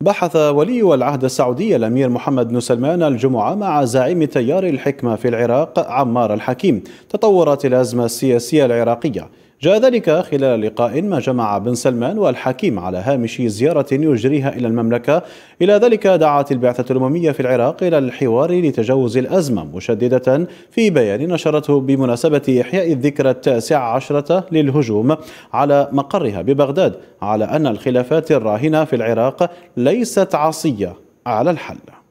بحث ولي العهد السعودي الامير محمد بن سلمان الجمعه مع زعيم تيار الحكمه في العراق عمار الحكيم تطورات الازمه السياسيه العراقيه جاء ذلك خلال لقاء ما جمع بن سلمان والحكيم على هامش زيارة يجريها إلى المملكة إلى ذلك دعت البعثة الأممية في العراق إلى الحوار لتجاوز الأزمة مشددة في بيان نشرته بمناسبة إحياء الذكرى التاسعة عشرة للهجوم على مقرها ببغداد على أن الخلافات الراهنة في العراق ليست عصية على الحل